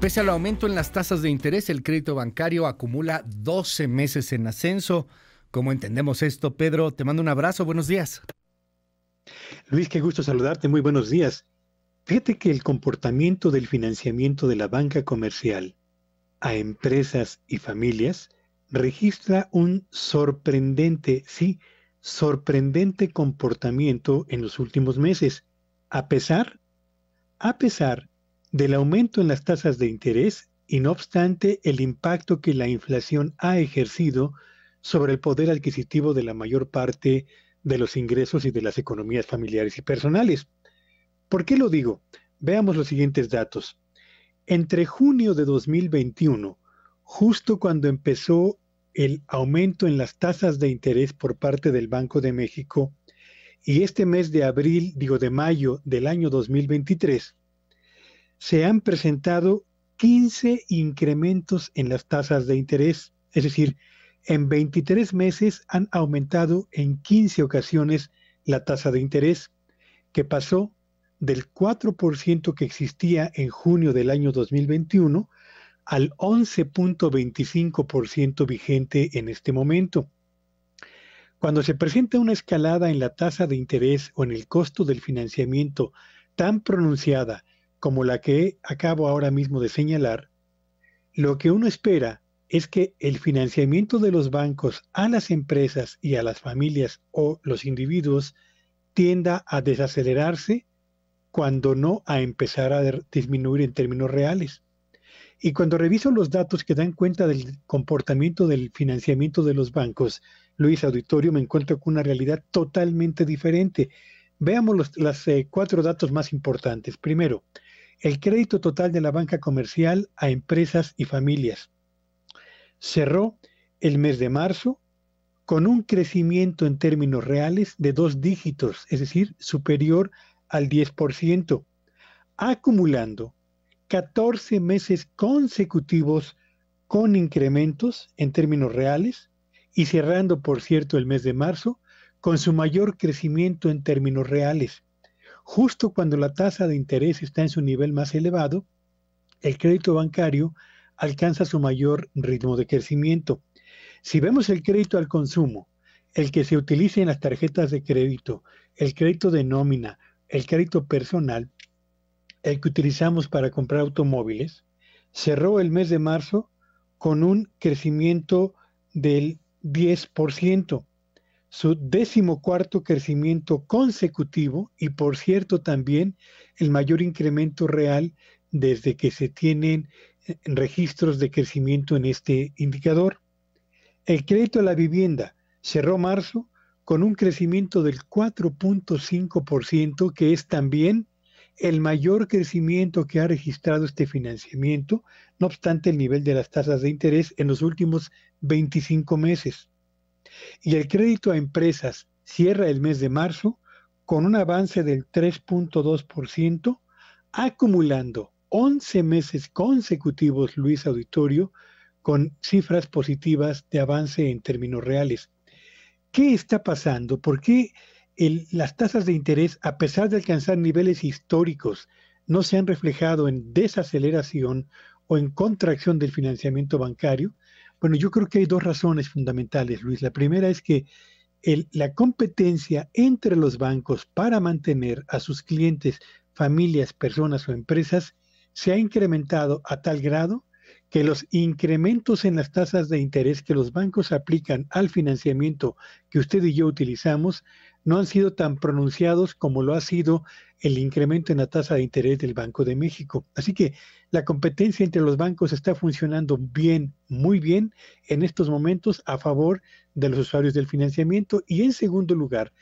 Pese al aumento en las tasas de interés, el crédito bancario acumula 12 meses en ascenso. ¿Cómo entendemos esto, Pedro? Te mando un abrazo, buenos días. Luis, qué gusto saludarte, muy buenos días. Fíjate que el comportamiento del financiamiento de la banca comercial a empresas y familias registra un sorprendente, sí, sorprendente comportamiento en los últimos meses, a pesar, a pesar del aumento en las tasas de interés y no obstante el impacto que la inflación ha ejercido sobre el poder adquisitivo de la mayor parte de los ingresos y de las economías familiares y personales. ¿Por qué lo digo? Veamos los siguientes datos. Entre junio de 2021, justo cuando empezó el aumento en las tasas de interés por parte del Banco de México, y este mes de abril, digo de mayo del año 2023, se han presentado 15 incrementos en las tasas de interés, es decir, en 23 meses han aumentado en 15 ocasiones la tasa de interés, que pasó del 4% que existía en junio del año 2021 al 11.25% vigente en este momento. Cuando se presenta una escalada en la tasa de interés o en el costo del financiamiento tan pronunciada como la que acabo ahora mismo de señalar, lo que uno espera es que el financiamiento de los bancos a las empresas y a las familias o los individuos tienda a desacelerarse cuando no a empezar a disminuir en términos reales. Y cuando reviso los datos que dan cuenta del comportamiento del financiamiento de los bancos, Luis Auditorio, me encuentro con una realidad totalmente diferente. Veamos los las, eh, cuatro datos más importantes. Primero, el crédito total de la banca comercial a empresas y familias. Cerró el mes de marzo con un crecimiento en términos reales de dos dígitos, es decir, superior al 10%, acumulando 14 meses consecutivos con incrementos en términos reales y cerrando, por cierto, el mes de marzo con su mayor crecimiento en términos reales, justo cuando la tasa de interés está en su nivel más elevado, el crédito bancario alcanza su mayor ritmo de crecimiento. Si vemos el crédito al consumo, el que se utiliza en las tarjetas de crédito, el crédito de nómina, el crédito personal, el que utilizamos para comprar automóviles, cerró el mes de marzo con un crecimiento del 10% su decimocuarto crecimiento consecutivo y por cierto también el mayor incremento real desde que se tienen eh, registros de crecimiento en este indicador. El crédito a la vivienda cerró marzo con un crecimiento del 4.5%, que es también el mayor crecimiento que ha registrado este financiamiento, no obstante el nivel de las tasas de interés en los últimos 25 meses y el crédito a empresas cierra el mes de marzo con un avance del 3.2%, acumulando 11 meses consecutivos, Luis Auditorio, con cifras positivas de avance en términos reales. ¿Qué está pasando? ¿Por qué las tasas de interés, a pesar de alcanzar niveles históricos, no se han reflejado en desaceleración o en contracción del financiamiento bancario? Bueno, yo creo que hay dos razones fundamentales, Luis. La primera es que la competencia entre los bancos para mantener a sus clientes, familias, personas o empresas se ha incrementado a tal grado que los incrementos en las tasas de interés que los bancos aplican al financiamiento que usted y yo utilizamos no han sido tan pronunciados como lo ha sido el incremento en la tasa de interés del Banco de México. Así que la competencia entre los bancos está funcionando bien, muy bien en estos momentos a favor de los usuarios del financiamiento. Y en segundo lugar,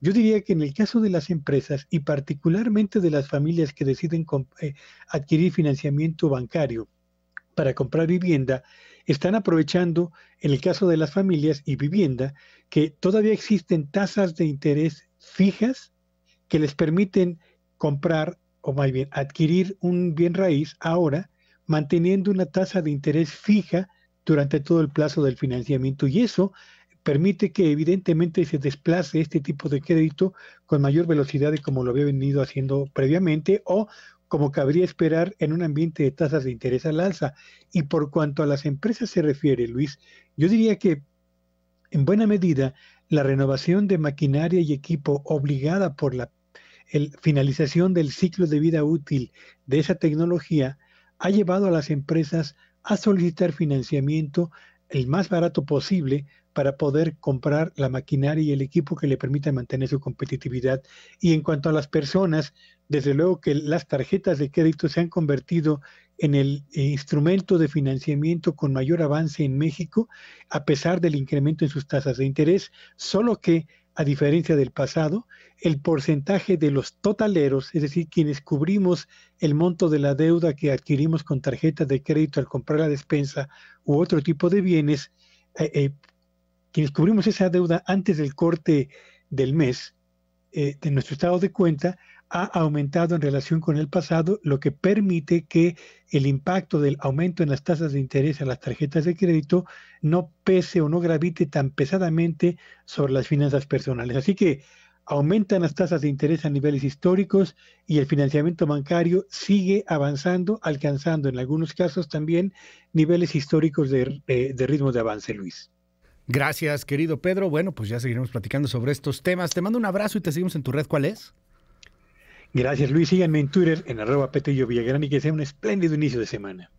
yo diría que en el caso de las empresas y particularmente de las familias que deciden eh, adquirir financiamiento bancario para comprar vivienda, están aprovechando, en el caso de las familias y vivienda, que todavía existen tasas de interés fijas que les permiten comprar o más bien adquirir un bien raíz ahora manteniendo una tasa de interés fija durante todo el plazo del financiamiento y eso permite que evidentemente se desplace este tipo de crédito con mayor velocidad de como lo había venido haciendo previamente o como cabría esperar en un ambiente de tasas de interés al alza. Y por cuanto a las empresas se refiere, Luis, yo diría que en buena medida la renovación de maquinaria y equipo obligada por la el finalización del ciclo de vida útil de esa tecnología ha llevado a las empresas a solicitar financiamiento el más barato posible para poder comprar la maquinaria y el equipo que le permita mantener su competitividad. Y en cuanto a las personas, desde luego que las tarjetas de crédito se han convertido en el instrumento de financiamiento con mayor avance en México, a pesar del incremento en sus tasas de interés, solo que a diferencia del pasado, el porcentaje de los totaleros, es decir, quienes cubrimos el monto de la deuda que adquirimos con tarjetas de crédito al comprar la despensa u otro tipo de bienes, eh, eh, quienes cubrimos esa deuda antes del corte del mes eh, de nuestro estado de cuenta, ha aumentado en relación con el pasado, lo que permite que el impacto del aumento en las tasas de interés a las tarjetas de crédito no pese o no gravite tan pesadamente sobre las finanzas personales. Así que aumentan las tasas de interés a niveles históricos y el financiamiento bancario sigue avanzando, alcanzando en algunos casos también niveles históricos de, ritmo de avance, Luis. Gracias, querido Pedro. Bueno, pues ya seguiremos platicando sobre estos temas. Te mando un abrazo y te seguimos en tu red. ¿Cuál es? Gracias Luis, síganme en Twitter en arroba Petillo Villagrán y que sea un espléndido inicio de semana.